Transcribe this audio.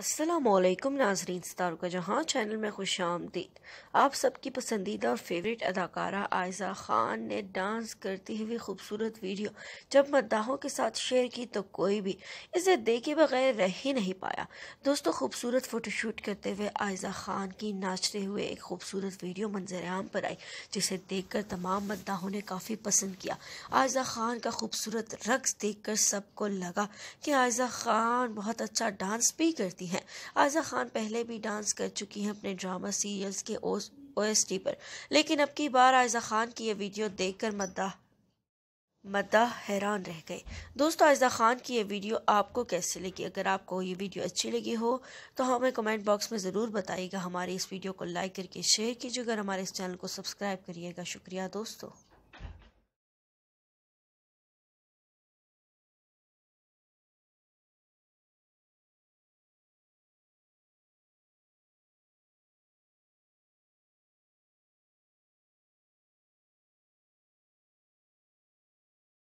असलम नाजरीन सितारों का जहां चैनल में खुश आमदीद आप सबकी पसंदीदा और फेवरेट अदाकारा आयजा ख़ान ने डांस करती हुई खूबसूरत वीडियो जब मद्दाहों के साथ शेयर की तो कोई भी इसे देखे बगैर रह ही नहीं पाया दोस्तों खूबसूरत फ़ोटोशूट करते हुए आयजा ख़ान की नाचते हुए एक खूबसूरत वीडियो मंजर आम पर आई जिसे देख कर तमाम मद्दाहों ने काफ़ी पसंद किया आयजा ख़ान का खूबसूरत रक्स देख कर सबको लगा कि आयजा ख़ान बहुत अच्छा डांस भी करती हैं आज़ा खान पहले भी डांस कर चुकी हैं अपने ड्रामा सीरियल्स के ओस ओएसटी पर लेकिन अब की बार आयजा खान की यह वीडियो देखकर मद्दा मद्दा हैरान रह गए दोस्तों आयजा खान की ये वीडियो आपको कैसे लगी अगर आपको ये वीडियो अच्छी लगी हो तो हाँ, हमें कमेंट बॉक्स में ज़रूर बताइएगा हमारी इस वीडियो को लाइक करके शेयर कीजिएगा और हमारे इस चैनल को सब्सक्राइब करिएगा शुक्रिया दोस्तों